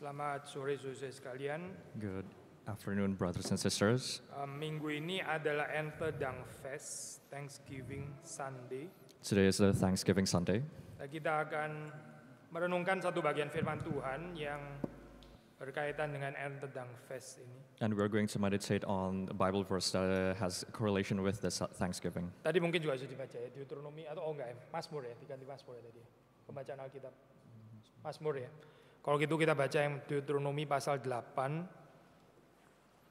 Selamat sore saudara sekalian. Good afternoon brothers and sisters. Uh, minggu ini adalah Entedang Fest, Thanksgiving Sunday. Today is the Thanksgiving Sunday. Kita akan merenungkan satu bagian firman Tuhan yang berkaitan dengan Entedang Fest ini. And we're going to meditate on a Bible verse that has correlation with the Thanksgiving. Tadi mungkin juga sudah dibaca ya Deuteronomi atau oh enggak ya, Mazmur ya, diganti Mazmur ya tadi. Ya. Pembacaan Alkitab. Mazmur ya. Kalau gitu kita baca yang Deuteronomi pasal 8.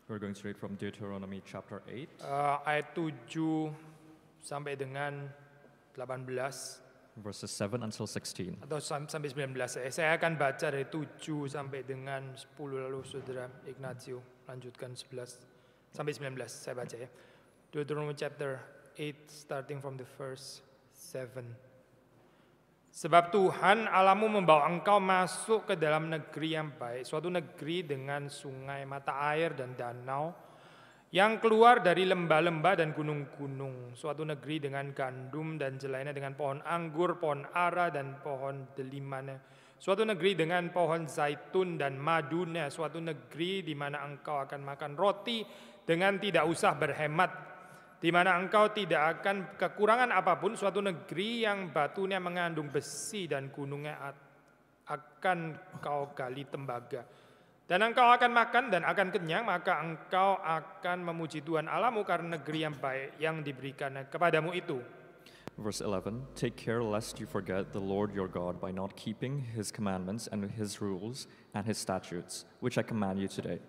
We're going straight from Deuteronomy chapter 8. Uh, eh, ayat 7 sampai dengan 18 verses 7 until 16. Atau sampai 19. Eh, saya akan baca dari 7 sampai dengan 10 lalu Saudara Ignatio lanjutkan 11 sampai 19 saya baca ya. Deuteronomy chapter 8 starting from the first 7. Sebab Tuhan alamu membawa engkau masuk ke dalam negeri yang baik, suatu negeri dengan sungai mata air dan danau yang keluar dari lembah-lembah dan gunung-gunung, suatu negeri dengan gandum dan jelainya dengan pohon anggur, pohon ara dan pohon delimana, suatu negeri dengan pohon zaitun dan madunya, suatu negeri di mana engkau akan makan roti dengan tidak usah berhemat di mana engkau tidak akan kekurangan apapun suatu negeri yang batunya mengandung besi dan gunungnya akan kau gali tembaga. Dan engkau akan makan dan akan kenyang, maka engkau akan memuji Tuhan Allahmu karena negeri yang baik yang diberikan kepadamu itu. Verse 11 Take care lest you forget the Lord your God by not keeping his commandments and his rules and his statutes, which I command you today.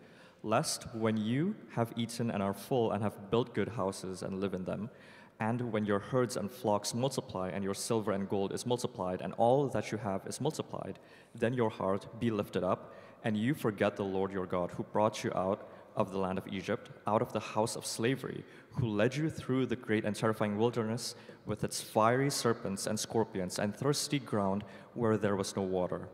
lest when you have eaten and are full and have built good houses and live in them, and when your herds and flocks multiply, and your silver and gold is multiplied, and all that you have is multiplied, then your heart be lifted up, and you forget the Lord your God, who brought you out of the land of Egypt, out of the house of slavery, who led you through the great and terrifying wilderness with its fiery serpents and scorpions, and thirsty ground where there was no water,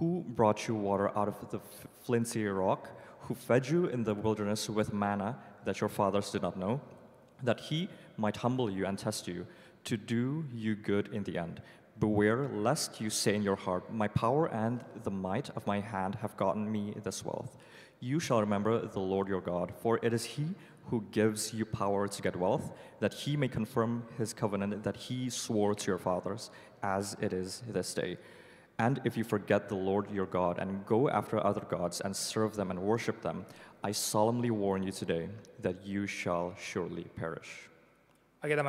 who brought you water out of the flinty rock who fed you in the wilderness with manna that your fathers did not know, that he might humble you and test you, to do you good in the end. Beware lest you say in your heart, My power and the might of my hand have gotten me this wealth. You shall remember the Lord your God, for it is he who gives you power to get wealth, that he may confirm his covenant that he swore to your fathers, as it is this day. And if you forget the Lord your God and go after other gods and serve them and worship them, I solemnly warn you today that you shall surely perish. Let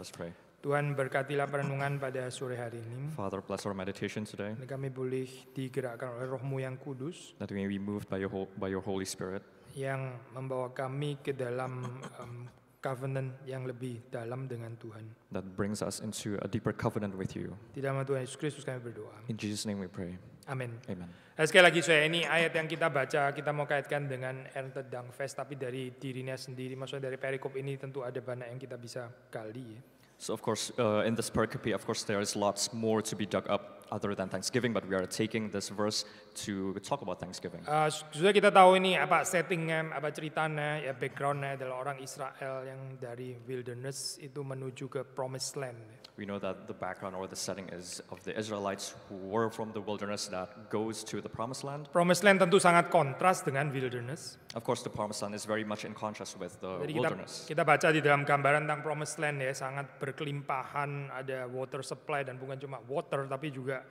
us pray. Tuhan berkatilah perenungan pada sore hari ini. Father, bless our meditation today. Dan kami boleh digerakkan oleh rohmu yang kudus. That we may be moved by your, by your Holy Spirit. Yang membawa kami ke dalam um, covenant yang lebih dalam dengan Tuhan. That brings us into a deeper covenant with you. Di dalam Tuhan Yesus Kristus kami berdoa. In Jesus name we pray. Amin. Amin. Eh, sekali lagi saya ini ayat yang kita baca kita mau kaitkan dengan Ernte Fest, tapi dari dirinya sendiri maksudnya dari perikop ini tentu ada banyak yang kita bisa gali ya. So of course uh, in this pericope of course there is lots more to be dug up other than Thanksgiving, but we are taking this verse to talk about Thanksgiving. Uh, sudah kita tahu ini apa settingnya, apa ceritanya, ya backgroundnya adalah orang Israel yang dari wilderness itu menuju ke promised land we know that the background or the setting is of the Israelites who were from the wilderness that goes to the promised land. Promised land tentu sangat kontras dengan wilderness. Of course the promised land is very much in contrast with the Jadi wilderness. Kita, kita baca di dalam gambaran tentang promised land ya sangat berkelimpahan ada water supply dan bukan cuma water tapi juga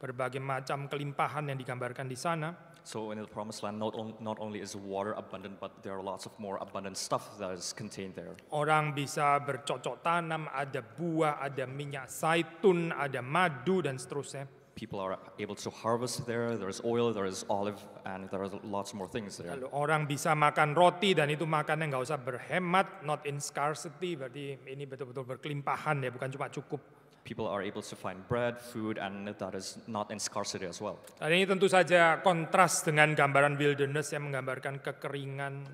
berbagai macam kelimpahan yang digambarkan di sana. So in the promised land not, on, not only is water abundant but there are lots of more abundant stuff that is contained there. Orang bisa bercocok tanam, ada buah, ada minyak zaitun, ada madu dan seterusnya. People are able to harvest there. There is oil, there is olive, and there are lots more things there. Lalu orang bisa makan roti dan itu makannya nggak usah berhemat, not in scarcity. Berarti ini betul-betul berkelimpahan ya, bukan cuma cukup people are able to find bread, food, and that is not in scarcity as well. Ini tentu saja kontras dengan gambaran wilderness yang menggambarkan kekeringan.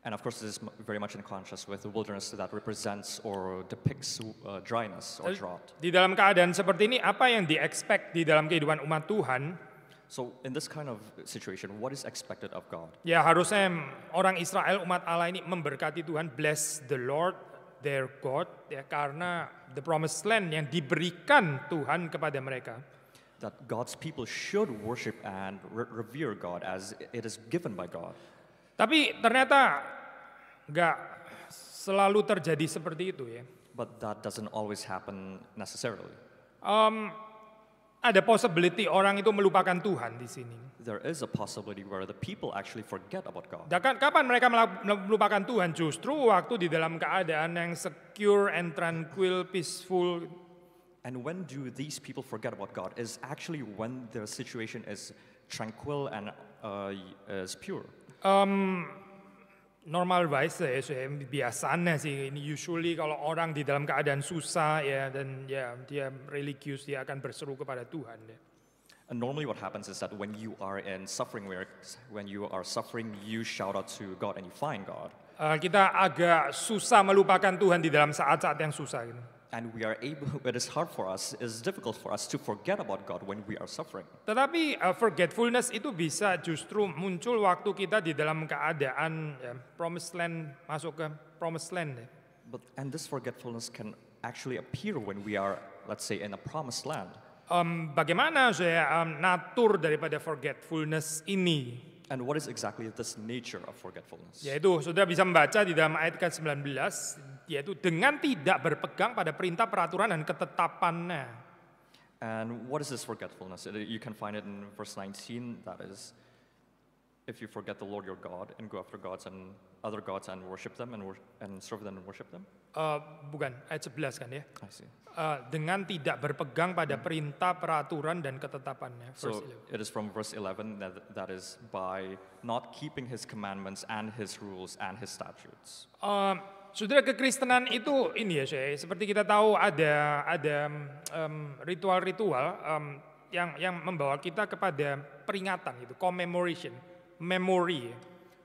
And of course, this is very much in contrast with the wilderness that represents or depicts uh, dryness or drought. Di dalam keadaan seperti ini, apa yang diekspek di dalam kehidupan umat Tuhan? So in this kind of situation, what is expected of God? Ya harusnya orang Israel umat Allah ini memberkati Tuhan, bless the Lord, their God ya, karena the promised land yang diberikan Tuhan kepada mereka. That God's people should worship and re revere God as it is given by God. Tapi ternyata nggak selalu terjadi seperti itu ya. But that doesn't always happen necessarily. Um, ada possibility orang itu melupakan Tuhan di sini. There is a possibility where the people actually forget about God. Dan kapan mereka melupakan Tuhan? Justru waktu di dalam keadaan yang secure and tranquil, peaceful. And when do these people forget about God? Is actually when their situation is tranquil and uh, is pure. Um, Normal ya, ya, ya biasanya sih ini usually kalau orang di dalam keadaan susah ya dan ya dia religius dia akan berseru kepada Tuhan ya. And normally what happens is that when you are in suffering where when you are suffering you shout out to God and you find God. Uh, kita agak susah melupakan Tuhan di dalam saat-saat yang susah gitu and we are able, it is hard for us, it difficult for us to forget about God when we are suffering. Tetapi uh, forgetfulness itu bisa justru muncul waktu kita di dalam keadaan ya, promised land masuk ke promised land. Ya. But and this forgetfulness can actually appear when we are, let's say, in a promised land. Um, bagaimana saya um, natur daripada forgetfulness ini? And what is exactly this nature of forgetfulness? Yaitu sudah bisa membaca di dalam ayat ke-19 yaitu dengan tidak berpegang pada perintah peraturan dan ketetapannya. And what is this forgetfulness? You can find it in verse 19, that is, if you forget the Lord your God and go after gods and other gods and worship them and, worship, and serve them and worship them? Uh, bukan, ayat 11 kan ya? I see. Uh, dengan tidak berpegang pada hmm. perintah, peraturan, dan ketetapannya. So 11. it is from verse 11 that, that is by not keeping his commandments and his rules and his statutes. Uh, Saudara kekristenan itu ini ya saya seperti kita tahu ada ada ritual-ritual um, um, yang yang membawa kita kepada peringatan itu commemoration memory.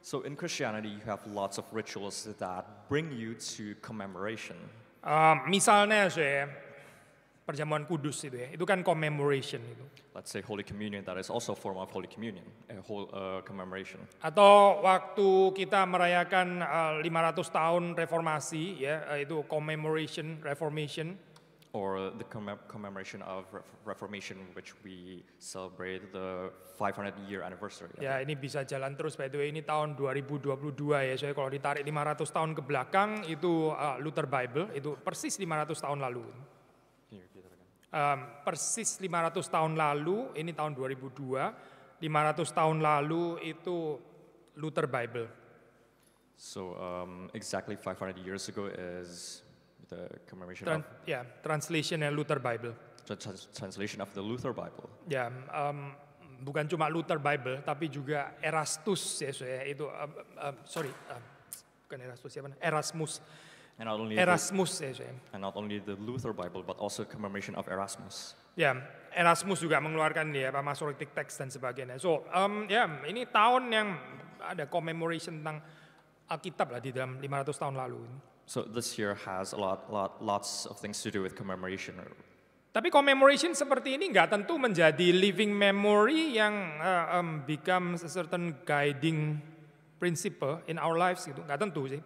So in Christianity you have lots of rituals that bring you to commemoration. Um, misalnya saya perjamuan kudus itu ya. Itu kan commemoration itu. Let's say Holy Communion, that is also form of Holy Communion, a whole uh, commemoration. Atau waktu kita merayakan uh, 500 tahun reformasi ya, uh, itu commemoration, reformation. Or the commemoration of Reformation, which we celebrate the 500 year anniversary. Ya, ini bisa jalan terus by the way. Ini tahun 2022 ya. so, kalau ditarik 500 tahun ke belakang itu uh, Luther Bible itu persis 500 tahun lalu um, persis 500 tahun lalu, ini tahun 2002, 500 tahun lalu itu Luther Bible. So um, exactly 500 years ago is the commemoration Tran of yeah translation of Luther Bible. trans translation of the Luther Bible. Ya, yeah, um, bukan cuma Luther Bible tapi juga Erastus ya, ya itu um, um, sorry um, bukan Erastus siapa Erasmus And not only Erasmus the, ya, and not only the Luther Bible, but also commemoration of Erasmus. Ya, yeah, Erasmus juga mengeluarkan ya, apa Masoretic Text dan sebagainya. So, um, ya yeah, ini tahun yang ada commemoration tentang Alkitab lah di dalam 500 tahun lalu. So this year has a lot, lot, lots of things to do with commemoration. Tapi commemoration seperti ini nggak tentu menjadi living memory yang uh, um, become a certain guiding principle in our lives gitu, nggak tentu sih.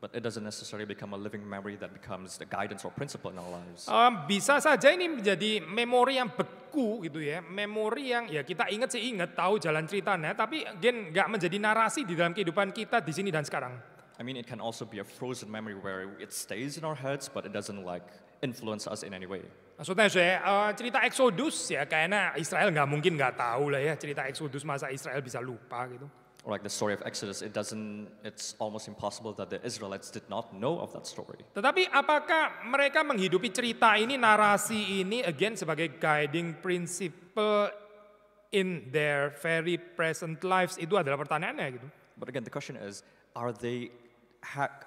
But it doesn't necessarily become a living memory that becomes the guidance or principle in our lives. Um, bisa saja ini menjadi memori yang beku gitu ya, memori yang ya kita ingat sih ingat tahu jalan ceritanya, tapi again nggak menjadi narasi di dalam kehidupan kita di sini dan sekarang. I mean, it can also be a frozen memory where it stays in our heads, but it doesn't like influence us in any way. Maksudnya saya uh, cerita Exodus ya, kayaknya Israel nggak mungkin nggak tahu lah ya cerita Exodus masa Israel bisa lupa gitu like the story of Exodus, it doesn't, it's almost impossible that the Israelites did not know of that story. Tetapi apakah mereka menghidupi cerita ini, narasi ini, again sebagai guiding principle in their very present lives? Itu adalah pertanyaannya gitu. But again, the question is, are they,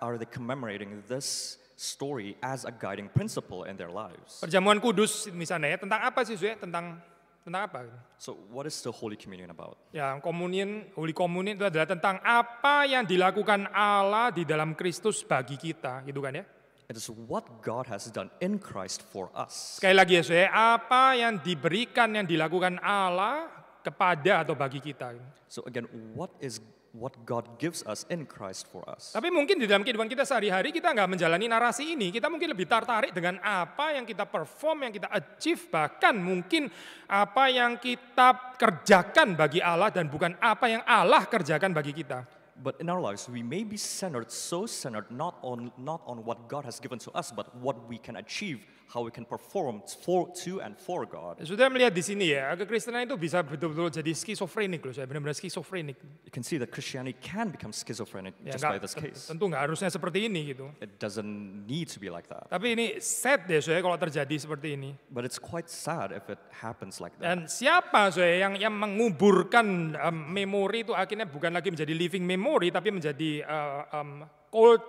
are they commemorating this story as a guiding principle in their lives? Perjamuan Kudus misalnya ya, tentang apa sih Zue? Tentang tentang apa? So what is the Holy Communion about? Ya, komunian, Holy Communion itu adalah tentang apa yang dilakukan Allah di dalam Kristus bagi kita, gitu kan ya? It is what God has done in Christ for us. Sekali lagi ya, saya apa yang diberikan yang dilakukan Allah kepada atau bagi kita. So again, what is what God gives us in Christ for us. Tapi mungkin di dalam kehidupan kita sehari-hari kita nggak menjalani narasi ini. Kita mungkin lebih tertarik dengan apa yang kita perform, yang kita achieve, bahkan mungkin apa yang kita kerjakan bagi Allah dan bukan apa yang Allah kerjakan bagi kita. But in our lives, we may be centered, so centered, not on, not on what God has given to us, but what we can achieve how we can perform for, to and for God. Sudah melihat di sini ya, kekristenan itu bisa betul-betul jadi skizofrenik loh, saya benar-benar skizofrenik. You can see that Christianity can become schizophrenic Ya, just by this case. tentu nggak harusnya seperti ini gitu. It doesn't need to be like that. Tapi ini sad deh saya kalau terjadi seperti ini. But it's quite sad if it happens like that. Dan siapa saya yang yang menguburkan um, memori itu akhirnya bukan lagi menjadi living memory tapi menjadi uh, um, cold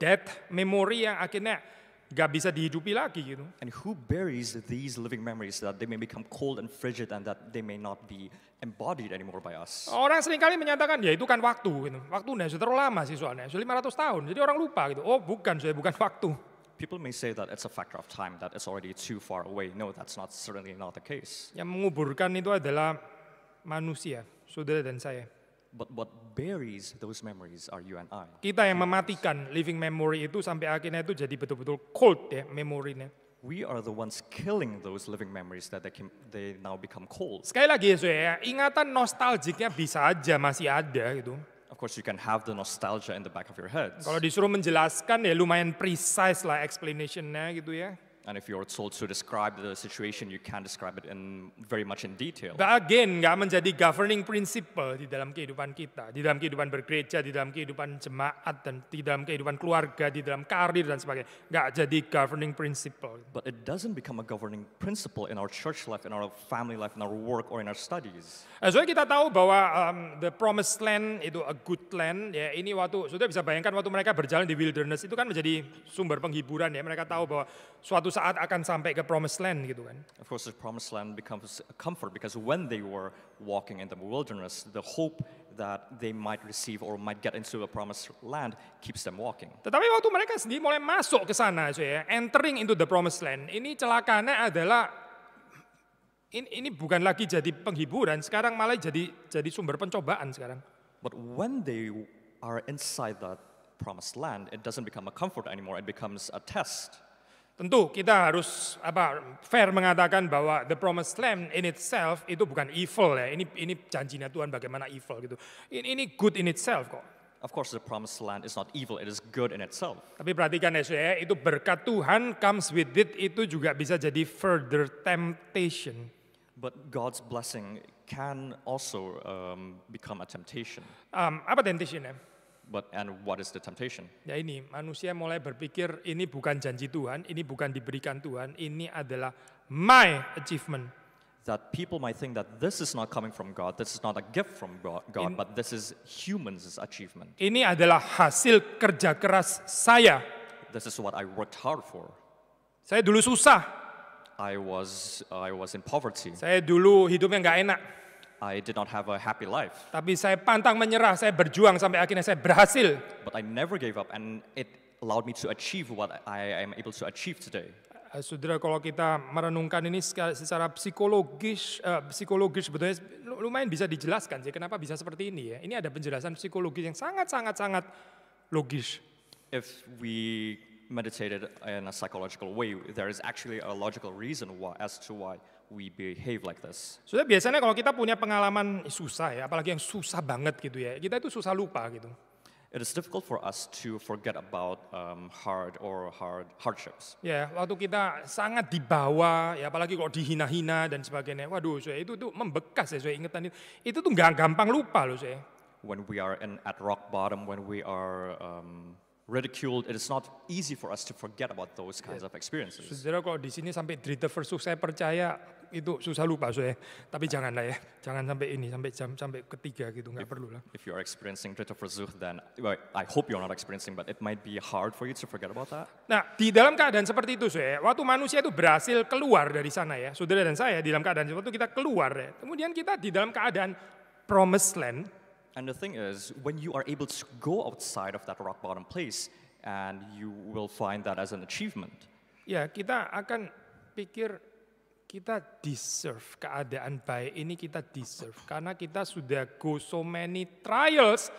dead memory yang akhirnya gak bisa dihidupi lagi gitu. And who buries these living memories that they may become cold and frigid and that they may not be embodied anymore by us. Orang seringkali menyatakan ya itu kan waktu gitu. Waktu nih sudah terlalu lama sih soalnya, sudah 500 tahun. Jadi orang lupa gitu. Oh, bukan saya bukan waktu. People may say that it's a factor of time, that it's already too far away. No, that's not certainly not the case. Yang menguburkan itu adalah manusia, saudara dan saya. But what buries those memories are you and I. Kita yang mematikan living memory itu sampai akhirnya itu jadi betul-betul cold ya memorinya. We are the ones killing those living memories that they, can, they now become cold. Sekali lagi Yesus ya, ingatan nostalgiknya bisa aja masih ada gitu. Of course you can have the nostalgia in the back of your head. Kalau disuruh menjelaskan ya lumayan precise lah explanationnya gitu ya. And if you're told to describe the situation, you can describe it in very much in detail. But again, nggak menjadi governing principle di dalam kehidupan kita, di dalam kehidupan bergereja, di dalam kehidupan jemaat, dan di dalam kehidupan keluarga, di dalam karir dan sebagainya. Nggak jadi governing principle. But it doesn't become a governing principle in our church life, in our family life, in our work, or in our studies. Eh, so kita tahu bahwa um, the promised land itu a good land. Ya ini waktu, sudah bisa bayangkan waktu mereka berjalan di wilderness itu kan menjadi sumber penghiburan ya. Mereka tahu bahwa suatu saat akan sampai ke promised land gitu kan. Of course, the promised land becomes a comfort because when they were walking in the wilderness, the hope that they might receive or might get into the promised land keeps them walking. Tetapi waktu mereka sendiri mulai masuk ke sana, ya, entering into the promised land, ini celakanya adalah ini, ini bukan lagi jadi penghiburan, sekarang malah jadi jadi sumber pencobaan sekarang. But when they are inside that promised land, it doesn't become a comfort anymore, it becomes a test. Tentu kita harus apa fair mengatakan bahwa the promised land in itself itu bukan evil ya. Ini ini janjinya Tuhan bagaimana evil gitu. Ini, ini good in itself kok. Of course the promised land is not evil, it is good in itself. Tapi perhatikan ya, ya itu berkat Tuhan comes with it itu juga bisa jadi further temptation. But God's blessing can also um, become a temptation. Um, apa temptation ya? But and what is the temptation? Ya ini manusia mulai berpikir ini bukan janji Tuhan, ini bukan diberikan Tuhan, ini adalah my achievement. That people might think that this is not coming from God, this is not a gift from God, In, but this is humans' achievement. Ini adalah hasil kerja keras saya. This is what I worked hard for. Saya dulu susah. I was I was in poverty. Saya dulu hidupnya nggak enak. I did not have a happy life. Tapi saya pantang menyerah, saya berjuang sampai akhirnya saya berhasil. But I never gave up and it allowed me to achieve what I am able to achieve today. Eh, saudara, kalau kita merenungkan ini secara psikologis, uh, psikologis sebetulnya lumayan bisa dijelaskan sih kenapa bisa seperti ini ya. Ini ada penjelasan psikologis yang sangat sangat sangat logis. If we meditated in a psychological way. There is actually a logical reason why, as to why we behave like this. Sudah biasanya kalau kita punya pengalaman susah ya, apalagi yang susah banget gitu ya, kita itu susah lupa gitu. It is difficult for us to forget about um, hard or hard hardships. Ya, yeah, waktu kita sangat dibawa, ya apalagi kalau dihina-hina dan sebagainya. Waduh, saya itu tuh membekas ya, saya ingatan itu. Itu tuh nggak gampang lupa loh saya. When we are in at rock bottom, when we are um, ridiculed, it is not easy for us to forget about those kinds iya. of experiences. Saudara kalau di sini sampai derita versus saya percaya itu susah lupa saya. Tapi janganlah ya, jangan sampai ini sampai jam sampai ketiga gitu nggak perlu lah. If you are experiencing derita versus then well, I hope you are not experiencing, but it might be hard for you to forget about that. Nah di dalam keadaan seperti itu saya, waktu manusia itu berhasil keluar dari sana ya, saudara dan saya di dalam keadaan seperti itu kita keluar ya. Kemudian kita di dalam keadaan promised land And the thing is, when you are able to go outside of that rock bottom place, and you will find that as an achievement. Ya, kita akan pikir kita deserve keadaan baik ini kita deserve karena kita sudah go so many trials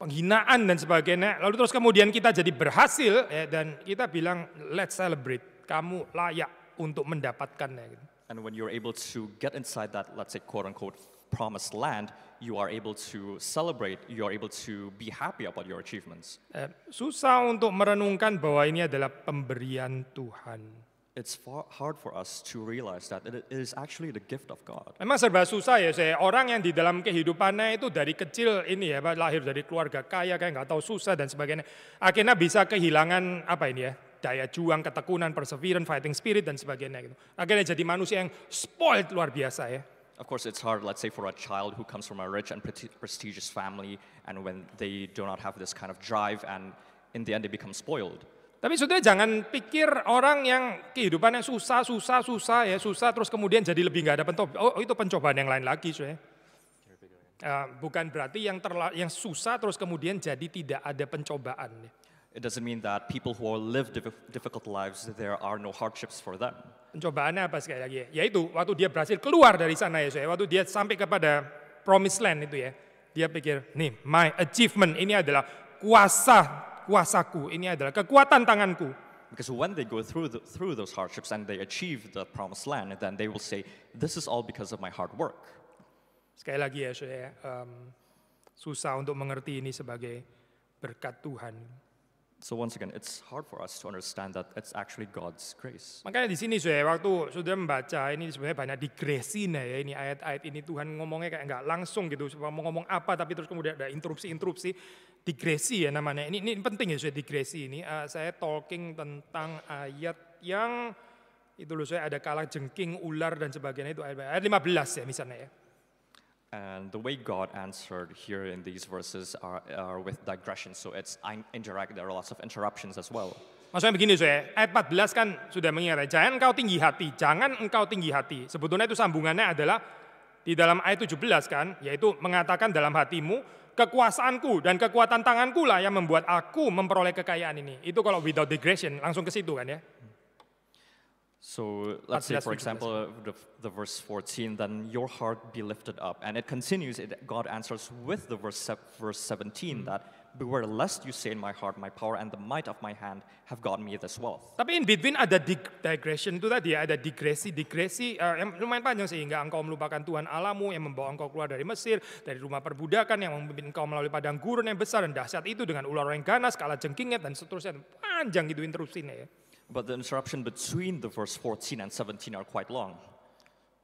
penghinaan dan sebagainya lalu terus kemudian kita jadi berhasil ya, dan kita bilang let's celebrate kamu layak untuk mendapatkannya and when you're able to get inside that let's say quote unquote promised land, you are able to celebrate, you are able to be happy about your achievements. Eh, susah untuk merenungkan bahwa ini adalah pemberian Tuhan. It's far, hard for us to realize that it is actually the gift of God. Memang serba susah ya, saya. Orang yang di dalam kehidupannya itu dari kecil ini ya, lahir dari keluarga kaya, kayak nggak tahu susah dan sebagainya. Akhirnya bisa kehilangan apa ini ya, daya juang, ketekunan, perseverance, fighting spirit dan sebagainya gitu. Akhirnya jadi manusia yang spoiled luar biasa ya of course, it's hard, let's say, for a child who comes from a rich and prestigious family, and when they do not have this kind of drive, and in the end, they become spoiled. Tapi saudara jangan pikir orang yang kehidupannya susah, susah, susah ya susah terus kemudian jadi lebih nggak ada pencobaan. Oh, oh itu pencobaan yang lain lagi cuy. Uh, eh, bukan berarti yang terla yang susah terus kemudian jadi tidak ada pencobaan. Ya it doesn't mean that people who live difficult lives, there are no hardships for them. Pencobaannya apa sekali lagi? Ya? Yaitu waktu dia berhasil keluar dari sana ya, waktu dia sampai kepada promised land itu ya, dia pikir, nih, my achievement ini adalah kuasa kuasaku, ini adalah kekuatan tanganku. Because when they go through the, through those hardships and they achieve the promised land, then they will say, this is all because of my hard work. Sekali lagi ya, saya um, susah untuk mengerti ini sebagai berkat Tuhan. So once again, it's hard for us to understand that it's actually God's grace. Makanya di sini saya waktu sudah membaca ini sebenarnya banyak nih ya ini ayat-ayat ini Tuhan ngomongnya kayak nggak langsung gitu, mau ngomong apa tapi terus kemudian ada interupsi-interupsi digresi ya namanya. Ini ini penting ya sudah digresi ini. Uh, saya talking tentang ayat yang itu loh saya ada kalah jengking, ular dan sebagainya itu ayat, ayat 15 ya misalnya ya. And the way God answered here in these verses are, are with digression, so it's indirect. There are lots of interruptions as well. Maksudnya begini, saya ayat 14 kan sudah mengingatkan, jangan engkau tinggi hati, jangan engkau tinggi hati. Sebetulnya itu sambungannya adalah di dalam ayat 17 kan, yaitu mengatakan dalam hatimu, kekuasaanku dan kekuatan tanganku lah yang membuat aku memperoleh kekayaan ini. Itu kalau without digression, langsung ke situ kan ya. So let's say, for example, the, the verse 14, then your heart be lifted up. And it continues, it, God answers with the verse, verse 17 mm -hmm. that, Beware lest you say in my heart, my power and the might of my hand have gotten me this wealth. Tapi in between ada dig digression itu tadi ya, ada digresi, digresi uh, yang lumayan panjang sehingga engkau melupakan Tuhan Alamu yang membawa engkau keluar dari Mesir, dari rumah perbudakan yang memimpin engkau melalui padang gurun yang besar dan dahsyat itu dengan ular yang ganas, kala jengkingnya dan seterusnya. Panjang gitu interupsinya ya. But the interruption between the verse 14 and 17 are quite long.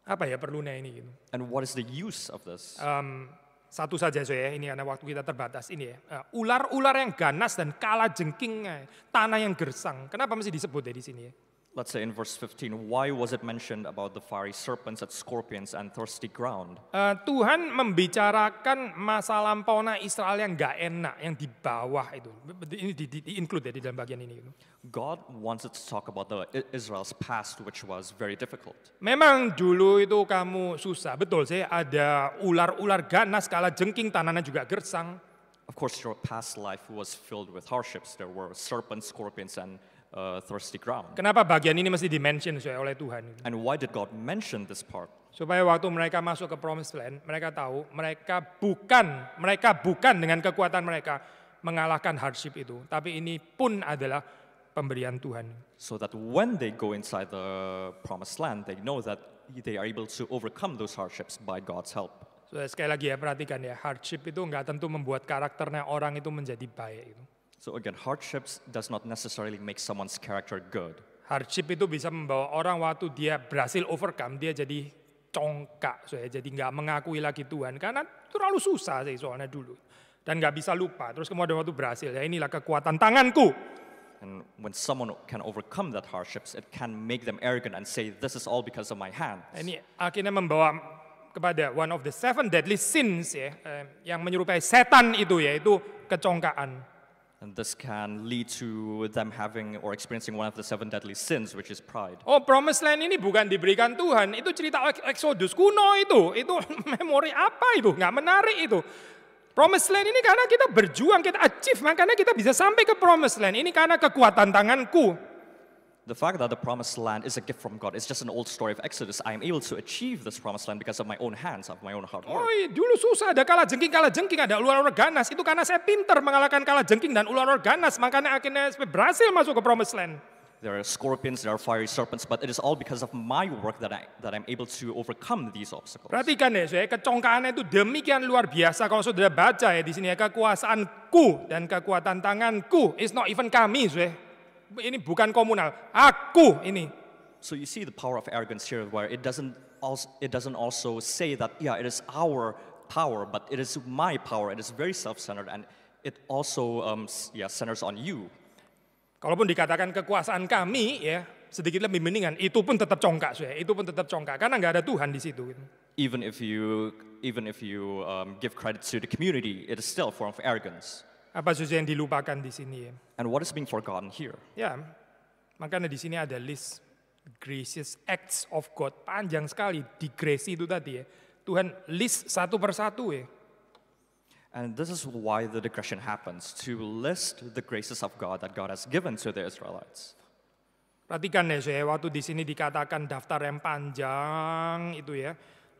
Apa ya perlunya ini? Gitu? And what is the use of this? Um, satu saja ya, ini karena waktu kita terbatas ini ya. Eh, ular-ular uh, yang ganas dan kala jengking, eh, tanah yang gersang. Kenapa mesti disebut ya di sini ya? let's say in verse 15, why was it mentioned about the fiery serpents and scorpions and thirsty ground? Uh, Tuhan membicarakan masa lampau Israel yang gak enak, yang di bawah itu. Ini di, di, di include ya di dalam bagian ini. God wanted to talk about the Israel's past which was very difficult. Memang dulu itu kamu susah, betul sih ada ular-ular ganas kala jengking tanahnya juga gersang. Of course your past life was filled with hardships. There were serpents, scorpions and Uh, thirsty ground. Kenapa bagian ini mesti dimention oleh Tuhan? And why did God mention this part? Supaya waktu mereka masuk ke Promised Land, mereka tahu mereka bukan mereka bukan dengan kekuatan mereka mengalahkan hardship itu, tapi ini pun adalah pemberian Tuhan. So that when they go inside the Promised Land, they know that they are able to overcome those hardships by God's help. So, sekali lagi ya perhatikan ya, hardship itu nggak tentu membuat karakternya orang itu menjadi baik. Itu. So again, hardships does not necessarily make someone's character good. Hardship itu bisa membawa orang waktu dia berhasil overcome, dia jadi congkak, so ya, jadi nggak mengakui lagi Tuhan karena terlalu susah sih soalnya dulu dan nggak bisa lupa. Terus kemudian waktu berhasil, ya inilah kekuatan tanganku. And when someone can overcome that hardships, it can make them arrogant and say, "This is all because of my hand." Nah, ini akhirnya membawa kepada one of the seven deadly sins ya, eh, yang menyerupai setan itu yaitu kecongkaan. And this can lead to them having or experiencing one of the seven deadly sins, which is pride. Oh, promised land ini bukan diberikan Tuhan. Itu cerita Exodus kuno itu. Itu memori apa itu? Nggak menarik itu. Promised land ini karena kita berjuang, kita achieve, makanya kita bisa sampai ke promised land. Ini karena kekuatan tanganku the fact that the promised land is a gift from God, it's just an old story of Exodus. I am able to achieve this promised land because of my own hands, of my own hard work. Oh, iya, dulu susah, ada kala jengking, kala jengking, ada ular ganas. Itu karena saya pintar mengalahkan kala jengking dan ular ganas, makanya akhirnya berhasil masuk ke promised land. There are scorpions, there are fiery serpents, but it is all because of my work that I that I'm able to overcome these obstacles. Perhatikan ya, saya kecongkaannya itu demikian luar biasa. Kalau sudah baca ya di sini ya kekuasaanku dan kekuatan tanganku, it's not even kami, saya ini bukan komunal, aku ini. So you see the power of arrogance here where it doesn't also, it doesn't also say that yeah it is our power but it is my power. It is very self-centered and it also um, yeah centers on you. Kalaupun dikatakan kekuasaan kami ya sedikit lebih mendingan itu pun tetap congkak ya, itu pun tetap congkak karena nggak ada Tuhan di situ. Gitu. Even if you even if you um, give credit to the community, it is still a form of arrogance apa saja yang dilupakan di sini. Ya? And what is being forgotten here? Ya, makanya di sini ada list gracious acts of God panjang sekali di grace itu tadi ya. Tuhan list satu persatu ya. And this is why the digression happens to list the graces of God that God has given to the Israelites. Perhatikan ya saya waktu di sini dikatakan daftar yang panjang itu ya.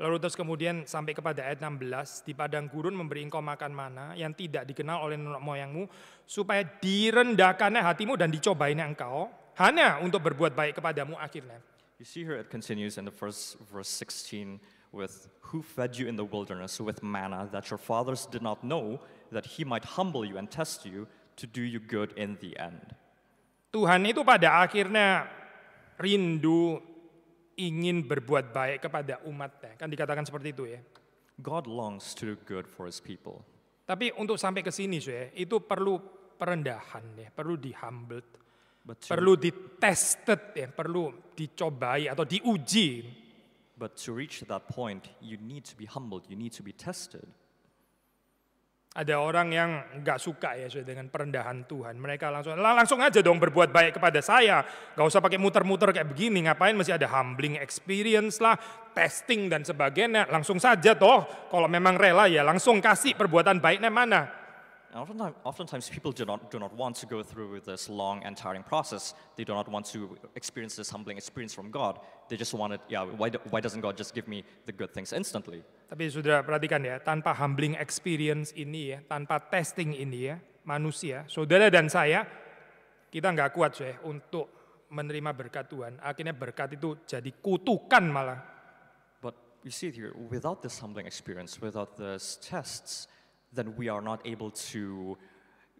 Lalu terus kemudian sampai kepada ayat 16, di padang gurun memberi engkau makan mana yang tidak dikenal oleh nenek moyangmu, supaya direndahkannya hatimu dan dicobainnya engkau, hanya untuk berbuat baik kepadamu akhirnya. You see here it continues in the first verse 16 with who fed you in the wilderness with manna that your fathers did not know that he might humble you and test you to do you good in the end. Tuhan itu pada akhirnya rindu ingin berbuat baik kepada umatnya. Kan dikatakan seperti itu ya. God longs to do good for his people. Tapi untuk sampai ke sini ya, itu perlu perendahan ya, perlu di humbled, to, perlu ditested ya, perlu dicobai atau diuji. But to reach that point, you need to be humbled, you need to be tested. Ada orang yang nggak suka ya dengan perendahan Tuhan. Mereka langsung langsung aja dong berbuat baik kepada saya. Gak usah pakai muter-muter kayak begini. Ngapain masih ada humbling experience lah, testing dan sebagainya. Langsung saja toh. Kalau memang rela ya langsung kasih perbuatan baiknya mana. And oftentimes, oftentimes people do not, do not want to go through this long and tiring process. They do not want to experience this humbling experience from God. They just want it, yeah, why, why doesn't God just give me the good things instantly? Tapi sudah perhatikan ya, tanpa humbling experience ini ya, tanpa testing ini ya, manusia, saudara dan saya, kita nggak kuat ya untuk menerima berkat Tuhan. Akhirnya berkat itu jadi kutukan malah. But you see here, without this humbling experience, without these tests, then we are not able to,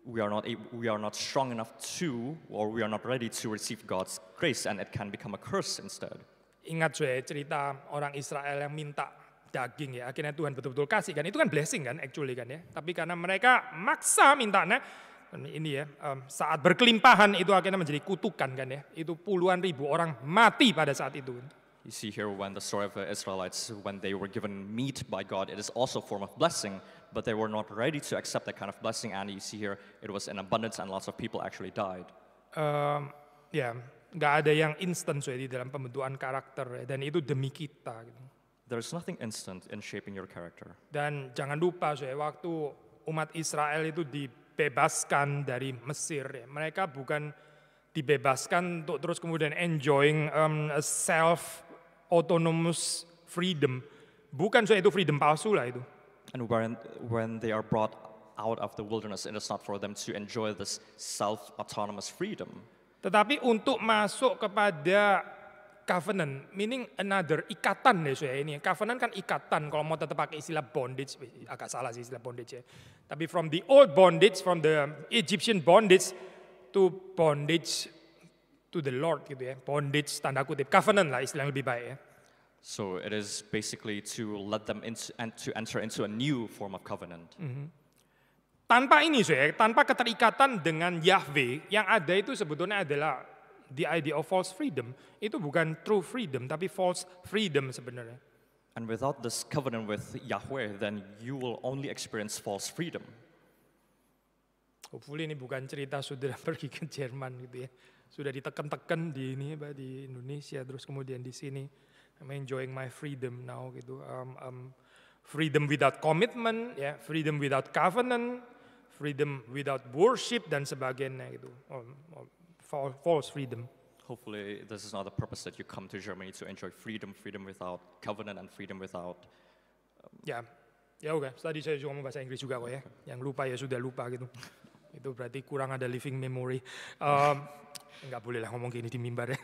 we are not, able, we are not strong enough to, or we are not ready to receive God's grace, and it can become a curse instead. Ingat cuy cerita orang Israel yang minta daging ya, akhirnya Tuhan betul-betul kasih kan, itu kan blessing kan actually kan ya. Tapi karena mereka maksa minta, nah, ini ya, saat berkelimpahan itu akhirnya menjadi kutukan kan ya. Itu puluhan ribu orang mati pada saat itu. You see here when the story of the Israelites, when they were given meat by God, it is also a form of blessing but they were not ready to accept that kind of blessing. And you see here, it was in abundance and lots of people actually died. Um, ya, yeah. nggak ada yang instant di dalam pembentukan karakter ya. dan itu demi kita. Gitu. is nothing instant in shaping your character. Dan jangan lupa ya, waktu umat Israel itu dibebaskan dari Mesir, ya. mereka bukan dibebaskan untuk terus kemudian enjoying um, ehm, self autonomous freedom. Bukan soal itu freedom palsu lah itu and when, when they are brought out of the wilderness, it is not for them to enjoy this self-autonomous freedom. Tetapi untuk masuk kepada covenant, meaning another, ikatan deh ya ini. Covenant kan ikatan, kalau mau tetap pakai istilah bondage, agak salah sih istilah bondage ya. Tapi from the old bondage, from the Egyptian bondage to bondage to the Lord gitu ya. Bondage, tanda kutip, covenant lah istilah yang lebih baik ya. So it is basically to let them into, and to enter into a new form of covenant. Mm -hmm. Tanpa ini, ya, tanpa keterikatan dengan Yahweh, yang ada itu sebetulnya adalah the idea of false freedom. Itu bukan true freedom, tapi false freedom sebenarnya. And without this covenant with Yahweh, then you will only experience false freedom. Hopefully ini bukan cerita sudah pergi ke Jerman gitu ya. Sudah ditekan-tekan di ini apa di Indonesia terus kemudian di sini I'm enjoying my freedom now gitu. Um, um, freedom without commitment, ya, yeah, freedom without covenant, freedom without worship dan sebagainya gitu. Um, um, false freedom. Hopefully this is not the purpose that you come to Germany to enjoy freedom, freedom without covenant and freedom without um, Ya. Yeah. Ya oke, okay. tadi saya juga ngomong bahasa Inggris juga kok ya. Yang lupa ya sudah lupa gitu. Itu berarti kurang ada living memory. Um, enggak boleh lah ngomong gini di mimbar ya.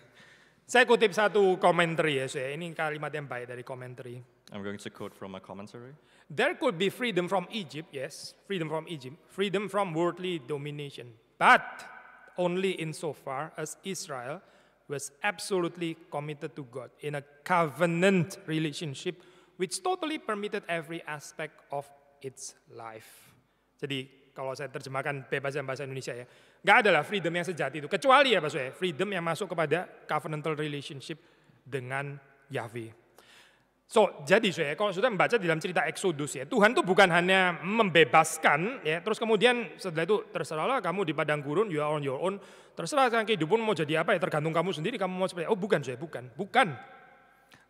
Saya kutip satu commentary ya, saya. ini kalimat yang baik dari commentary. I'm going to quote from a commentary. There could be freedom from Egypt, yes, freedom from Egypt, freedom from worldly domination, but only in so far as Israel was absolutely committed to God in a covenant relationship which totally permitted every aspect of its life. Jadi kalau saya terjemahkan bebas dalam bahasa Indonesia ya. ada lah freedom yang sejati itu. Kecuali ya Pak Soe, freedom yang masuk kepada covenantal relationship dengan Yahweh. So, jadi saya kalau sudah membaca di dalam cerita Exodus ya, Tuhan tuh bukan hanya membebaskan ya, terus kemudian setelah itu terserahlah kamu di padang gurun, you are on your own, terserah kehidupan mau jadi apa ya, tergantung kamu sendiri, kamu mau seperti, oh bukan saya, bukan, bukan.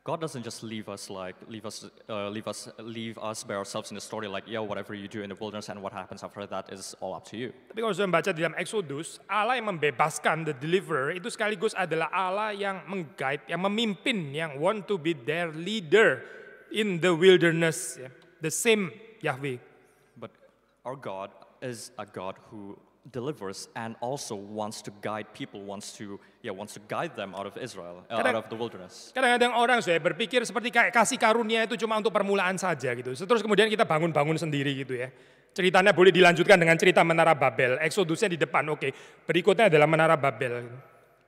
God doesn't just leave us like leave us uh, leave us leave us by ourselves in the story like yo whatever you do in the wilderness and what happens after that is all up to you. Tapi kalau sudah membaca di dalam Exodus, Allah yang membebaskan the deliverer itu sekaligus adalah Allah yang mengguide, yang memimpin, yang want to be their leader in the wilderness. The same Yahweh. But our God is a God who delivers and also wants to guide people, wants to yeah wants to guide them out of Israel, uh, out of the wilderness. Kadang-kadang orang saya berpikir seperti kayak kasih karunia itu cuma untuk permulaan saja gitu. Terus kemudian kita bangun-bangun sendiri gitu ya. Ceritanya boleh dilanjutkan dengan cerita Menara Babel. Eksodusnya di depan, oke. Okay. Berikutnya adalah Menara Babel.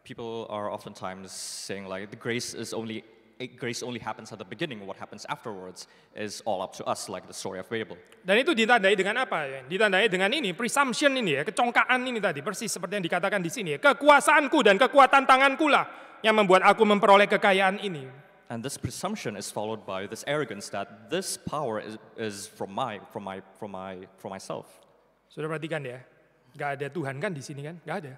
People are oftentimes saying like the grace is only grace only happens at the beginning, what happens afterwards is all up to us, like the story of Babel. Dan itu ditandai dengan apa? Ditandai dengan ini, presumption ini ya, kecongkaan ini tadi, persis seperti yang dikatakan di sini. Ya. Kekuasaanku dan kekuatan tanganku lah yang membuat aku memperoleh kekayaan ini. And this presumption is followed by this arrogance that this power is, is from my, from my, from my, from myself. Sudah perhatikan ya, nggak ada Tuhan kan di sini kan? Nggak ada.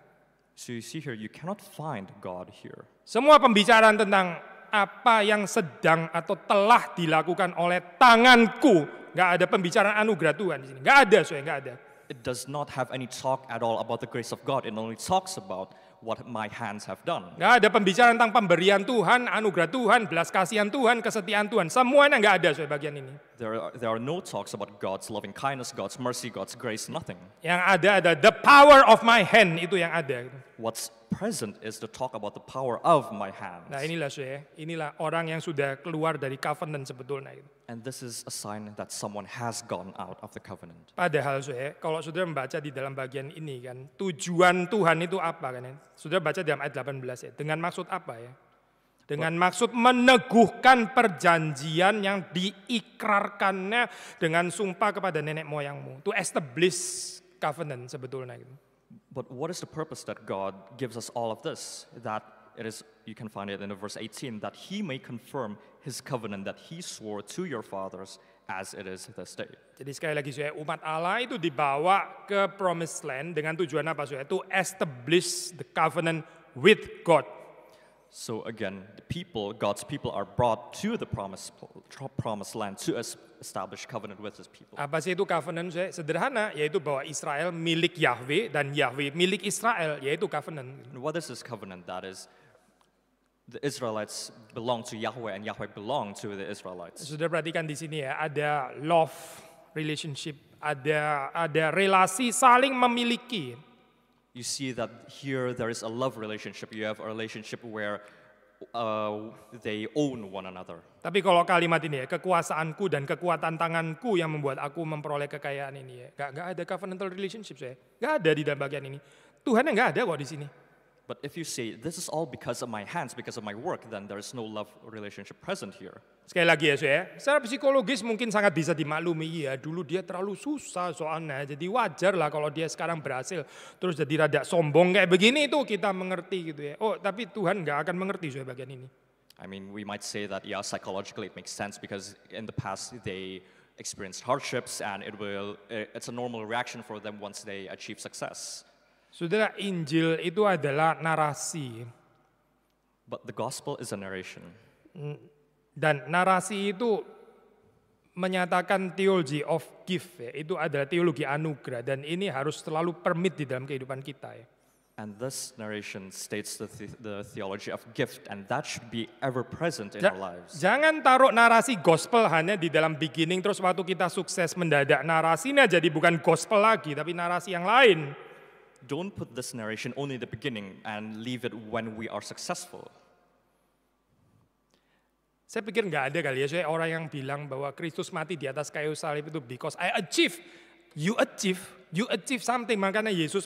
So you see here, you cannot find God here. Semua pembicaraan tentang apa yang sedang atau telah dilakukan oleh tanganku. Gak ada pembicaraan anugerah Tuhan di sini. Gak ada, saya gak ada. It does not have any talk at all about the grace of God. It only talks about what my hands have done. Gak ada pembicaraan tentang pemberian Tuhan, anugerah Tuhan, belas kasihan Tuhan, kesetiaan Tuhan. Semuanya gak ada soal bagian ini. There are, there are no talks about God's loving kindness, God's mercy, God's grace, nothing. Yang ada ada the power of my hand itu yang ada. What's present is the talk about the power of my hands. Nah inilah saya, inilah orang yang sudah keluar dari covenant sebetulnya. And this is a sign that someone has gone out of the covenant. Padahal saya, kalau sudah membaca di dalam bagian ini kan, tujuan Tuhan itu apa kan? Ya? Sudah baca dalam ayat 18 ya, dengan maksud apa ya? Dengan maksud meneguhkan perjanjian yang diikrarkannya dengan sumpah kepada nenek moyangmu. To establish covenant sebetulnya. Gitu. But what is the purpose that God gives us all of this? That it is, you can find it in verse 18, that he may confirm his covenant that he swore to your fathers as it is this day. Jadi sekali lagi saya umat Allah itu dibawa ke promised land dengan tujuan apa saya? To establish the covenant with God. So again, the people, God's people, are brought to the promised, promised land to establish covenant with His people. Apa sih itu covenant? Sederhana, yaitu bahwa Israel milik Yahweh dan Yahweh milik Israel, yaitu covenant. And what is this covenant? That is, the Israelites belong to Yahweh and Yahweh belong to the Israelites. Sudah perhatikan di sini ya, ada love relationship, ada ada relasi saling memiliki. you see that here there is a love relationship. You have a relationship where uh, they own one another. Tapi kalau kalimat ini ya, kekuasaanku dan kekuatan tanganku yang membuat aku memperoleh kekayaan ini ya. Gak, gak ada covenantal relationship saya. Gak ada di dalam bagian ini. Tuhan yang gak ada kok di sini. But if you say this is all because of my hands, because of my work, then there is no love relationship present here. Sekali lagi ya, saya secara psikologis mungkin sangat bisa dimaklumi. Ya, dulu dia terlalu susah soalnya, jadi wajar lah kalau dia sekarang berhasil. Terus jadi rada sombong kayak begini itu kita mengerti gitu ya. Oh, tapi Tuhan nggak akan mengerti saya bagian ini. I mean, we might say that yeah, psychologically it makes sense because in the past they experienced hardships and it will eh, it's a normal reaction for them once they achieve success. Saudara, Injil itu adalah narasi. But the gospel is a narration. Hmm. Dan narasi itu menyatakan theology of gift, ya, itu adalah teologi anugerah dan ini harus selalu permit di dalam kehidupan kita. Ya. And this narration states the, the, the theology of gift and that should be ever present in ja, our lives. Jangan taruh narasi gospel hanya di dalam beginning terus waktu kita sukses mendadak narasinya jadi bukan gospel lagi tapi narasi yang lain. Don't put this narration only in the beginning and leave it when we are successful. Saya pikir nggak ada kali ya, saya orang yang bilang bahwa Kristus mati di atas kayu salib itu because I achieve, you achieve, you achieve something. Makanya Yesus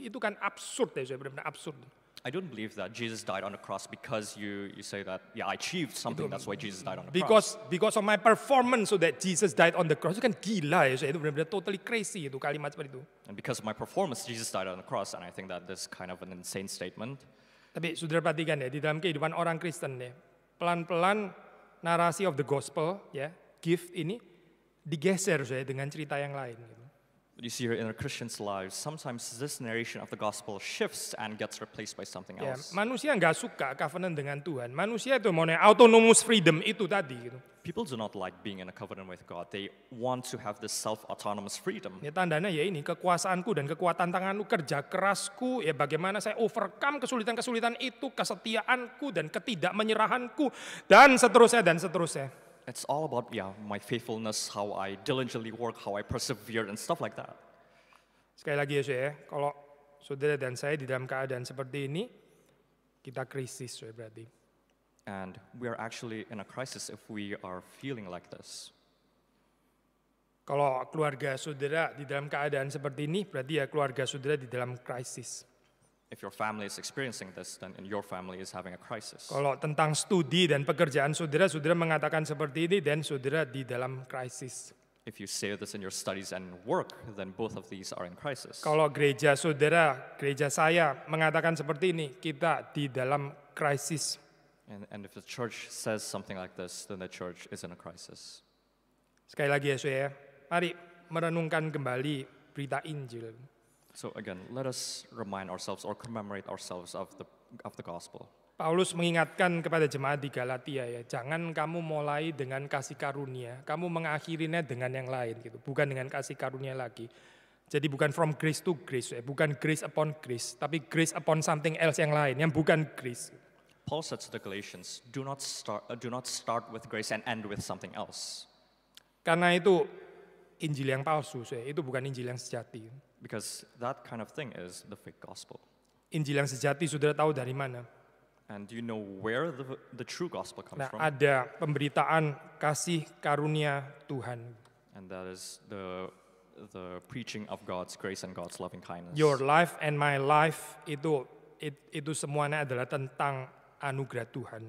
itu kan absurd ya, saya benar-benar absurd. I don't believe that Jesus died on the cross because you, you say that, yeah, I achieved something, that's why Jesus died on the cross. Because because of my performance, so that Jesus died on the cross. Itu kan gila ya, itu benar-benar totally crazy itu kalimat seperti itu. And because of my performance, Jesus died on the cross, and I think that this kind of an insane statement. Tapi saudara perhatikan ya, di dalam kehidupan orang Kristen ya, pelan-pelan narasi of the gospel ya gift ini digeser saya dengan cerita yang lain gitu that you see in our Christians' lives, sometimes this narration of the gospel shifts and gets replaced by something else. Ya, else. manusia nggak suka covenant dengan Tuhan. Manusia itu mau autonomous freedom itu tadi. Gitu. People do not like being in a covenant with God. They want to have this self-autonomous freedom. Ya tandanya ya ini kekuasaanku dan kekuatan tanganku, kerja kerasku, ya bagaimana saya overcome kesulitan-kesulitan itu, kesetiaanku dan ketidakmenyerahanku dan seterusnya dan seterusnya it's all about yeah my faithfulness, how I diligently work, how I persevere and stuff like that. Sekali lagi ya, saya, kalau saudara dan saya di dalam keadaan seperti ini, kita krisis ya berarti. And we are actually in a crisis if we are feeling like this. Kalau keluarga saudara di dalam keadaan seperti ini, berarti ya keluarga saudara di dalam krisis. If your family is experiencing this, then your family is having a crisis. Kalau tentang studi dan pekerjaan saudara, saudara mengatakan seperti ini, dan saudara di dalam krisis. If you say this in your studies and work, then both of these are in crisis. Kalau gereja saudara, gereja saya mengatakan seperti ini, kita di dalam krisis. And, and if the church says something like this, then the church is in a crisis. Sekali lagi ya, saya, mari merenungkan kembali berita Injil. So again, let us remind ourselves or commemorate ourselves of the of the gospel. Paulus mengingatkan kepada jemaat di Galatia ya, jangan kamu mulai dengan kasih karunia, kamu mengakhirinya dengan yang lain gitu, bukan dengan kasih karunia lagi. Jadi bukan from grace to grace, ya. bukan grace upon grace, tapi grace upon something else yang lain, yang bukan grace. Paul said to the Galatians, do not start, do not start with grace and end with something else. Karena itu Injil yang palsu, ya. itu bukan Injil yang sejati. Because that kind of thing is the fake gospel. Injil yang sejati saudara tahu dari mana? And do you know where the, the true gospel comes Nah, from? ada pemberitaan kasih karunia Tuhan. And that is the the preaching of God's grace and God's loving kindness. Your life and my life itu it, itu semuanya adalah tentang anugerah Tuhan.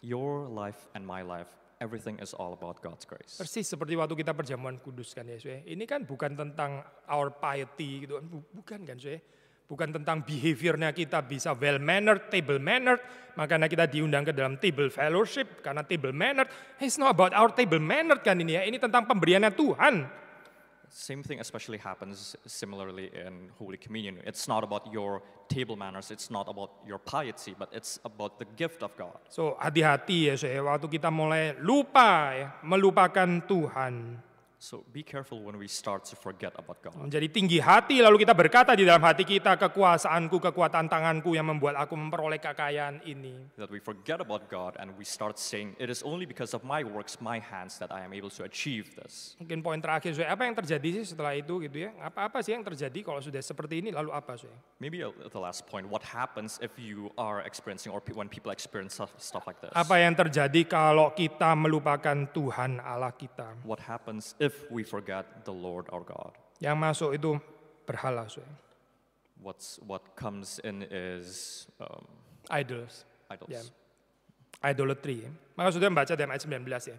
Your life and my life everything is all about God's grace. Persis seperti waktu kita perjamuan kudus kan ya, Ini kan bukan tentang our piety gitu kan, bukan kan Sue. Bukan tentang behaviornya kita bisa well mannered, table mannered, makanya kita diundang ke dalam table fellowship karena table mannered. It's not about our table mannered kan ini ya. Ini tentang pemberiannya Tuhan. Same thing especially happens similarly in Holy Communion. It's not about your table manners, it's not about your piety, but it's about the gift of God. So hati-hati ya saya waktu kita mulai lupa ya, melupakan Tuhan. So be careful when we start to forget about God. Menjadi tinggi hati lalu kita berkata di dalam hati kita kekuasaanku, kekuatan tanganku yang membuat aku memperoleh kekayaan ini. That we forget about God and we start saying it is only because of my works, my hands that I am able to achieve this. Mungkin poin terakhir saya apa yang terjadi sih setelah itu gitu ya? Apa-apa sih yang terjadi kalau sudah seperti ini lalu apa sih? Maybe the last point, what happens if you are experiencing or when people experience stuff like this? Apa yang terjadi kalau kita melupakan Tuhan Allah kita? What happens if if we forget the Lord our God. Yang masuk itu berhala, What's what comes in is um, idols. Idols. Yeah. Idolatry. Maka sudah membaca dalam ayat 19 ya.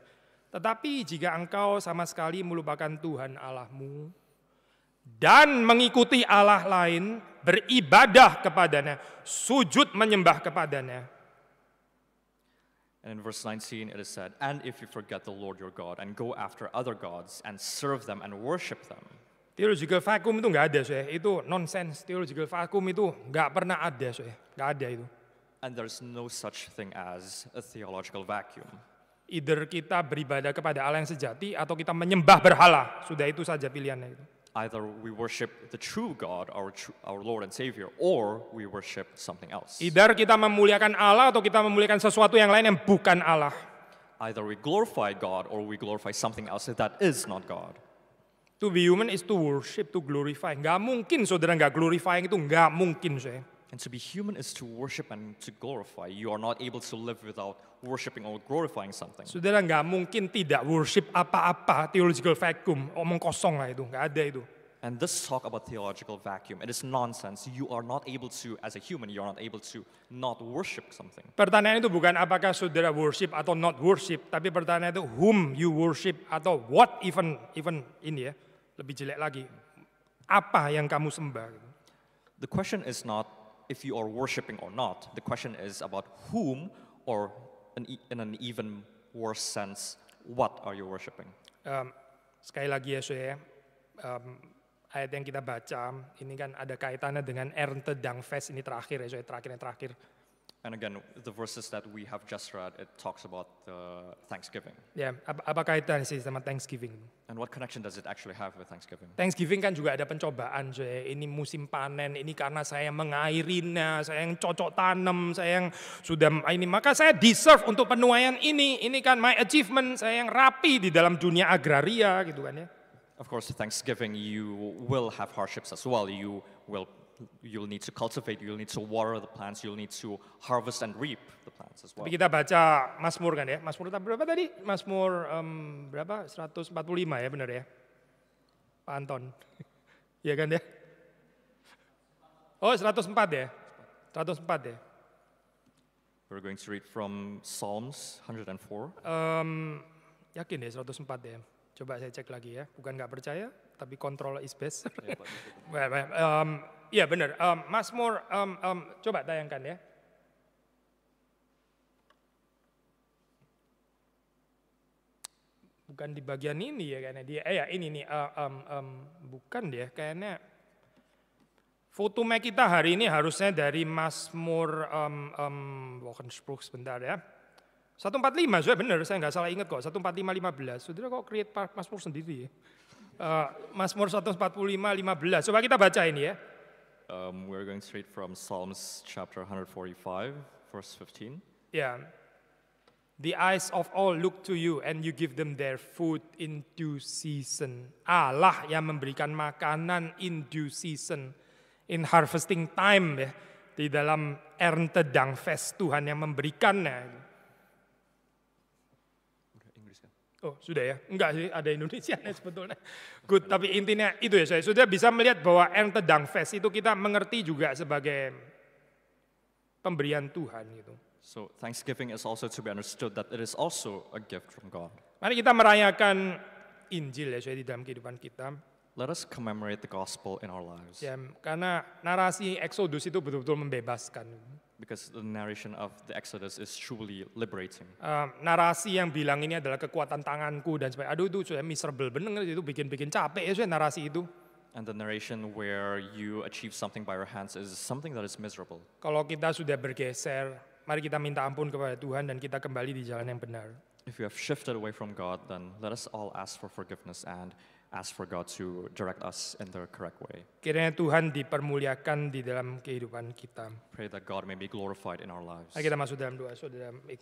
Tetapi jika engkau sama sekali melupakan Tuhan Allahmu dan mengikuti Allah lain, beribadah kepadanya, sujud menyembah kepadanya, And in verse 19, it is said, And if you forget the Lord your God and go after other gods and serve them and worship them. Theological vacuum itu nggak ada, Syekh. Itu nonsense. Theological vacuum itu nggak pernah ada, Syekh. Nggak ada itu. And there's no such thing as a theological vacuum. Either kita beribadah kepada Allah yang sejati atau kita menyembah berhala. Sudah itu saja pilihannya itu. either we worship the true God, our, true, our Lord and Savior, or we worship something else. Either kita memuliakan Allah atau kita memuliakan sesuatu yang lain yang bukan Allah. Either we glorify God or we glorify something else that is not God. To be human is to worship, to glorify. Gak mungkin saudara gak glorifying itu gak mungkin saya. And to be human is to worship and to glorify. You are not able to live without worshiping or glorifying something. Saudara nggak mungkin tidak worship apa-apa theological vacuum, omong kosong lah itu, nggak ada itu. And this talk about theological vacuum, it is nonsense. You are not able to, as a human, you are not able to not worship something. Pertanyaan itu bukan apakah saudara worship atau not worship, tapi pertanyaan itu whom you worship atau what even even ini ya, lebih jelek lagi, apa yang kamu sembah. The question is not if you are worshiping or not. The question is about whom, or an e in an even worse sense, what are you worshiping? Um, sekali lagi Yesus ya, um, ayat yang kita baca ini kan ada kaitannya dengan Ernte Dangfest ini terakhir ya, terakhir yang terakhir. And again, the verses that we have just read, it talks about the uh, Thanksgiving. yeah, ap apa kaitan sih sama Thanksgiving? And what connection does it actually have with Thanksgiving? Thanksgiving kan juga ada pencobaan, saya ini musim panen, ini karena saya yang mengairinya, saya yang cocok tanam, saya yang sudah ini, maka saya deserve untuk penuaian ini. Ini kan my achievement, saya yang rapi di dalam dunia agraria gitu kan ya. Of course, Thanksgiving you will have hardships as well. You will you'll need to cultivate, you'll need to water the plants, you'll need to harvest and reap the plants as well. Tapi kita baca Mazmur kan ya, Mazmur berapa tadi? Mazmur um, berapa? 145 ya benar ya? Pak Anton, kan ya? Oh 104 ya, 104 ya. We're going to read from Psalms 104. Um, yakin ya 104 Coba saya cek lagi ya, bukan nggak percaya, tapi kontrol is best. um, Iya benar. Um, Masmur, um, um, coba tayangkan ya. Bukan di bagian ini ya kayaknya dia. Eh ya ini nih. Uh, um, um, bukan dia kayaknya. Foto kita hari ini harusnya dari Masmur um, um, Wochenspruch sebentar ya. 145 sudah benar, saya nggak salah ingat kok. lima belas, Saudara kok create Masmur sendiri ya? Uh, Masmur 145 15. Coba kita baca ini ya. Um, we're going straight from Psalms chapter 145, verse 15. Yeah. The eyes of all look to you and you give them their food in due season. Allah yang memberikan makanan in due season. In harvesting time ya. Di dalam ernte fest Tuhan yang memberikannya. Oh sudah ya, enggak sih ada Indonesia nih sebetulnya. Good, tapi intinya itu ya saya sudah bisa melihat bahwa Tedang Dangfest itu kita mengerti juga sebagai pemberian Tuhan gitu. So Thanksgiving is also to be understood that it is also a gift from God. Mari kita merayakan Injil ya saya di dalam kehidupan kita. Let us commemorate the gospel in our lives. Ya, karena narasi Exodus itu betul-betul membebaskan. because the narration of the Exodus is truly liberating. Uh, narasi yang bilang ini adalah kekuatan tanganku dan sebagainya. Aduh itu sudah miserable bener itu bikin-bikin capek ya narasi itu. And the narration where you achieve something by your hands is something that is miserable. Kalau kita sudah bergeser, mari kita minta ampun kepada Tuhan dan kita kembali di jalan yang benar. If you have shifted away from God, then let us all ask for forgiveness and ask for God to direct us in the correct way. Kiranya Tuhan dipermuliakan di dalam kehidupan kita. Pray that God may be glorified in our lives. Mari kita masuk dalam doa, saudara boleh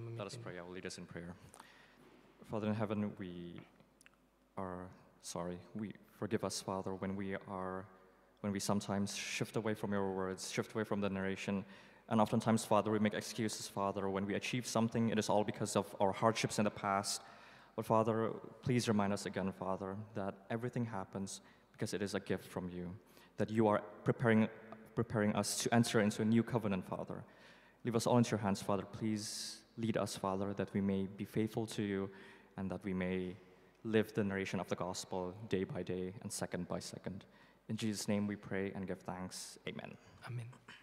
memimpin. Let us pray. I will lead us in prayer. Father in heaven, we are sorry. We forgive us, Father, when we are when we sometimes shift away from your words, shift away from the narration. And oftentimes, Father, we make excuses, Father, when we achieve something, it is all because of our hardships in the past, but Father, please remind us again, Father, that everything happens because it is a gift from you, that you are preparing, preparing us to enter into a new covenant, Father. Leave us all into your hands, Father. Please lead us, Father, that we may be faithful to you and that we may live the narration of the gospel day by day and second by second. In Jesus' name we pray and give thanks. Amen. Amen.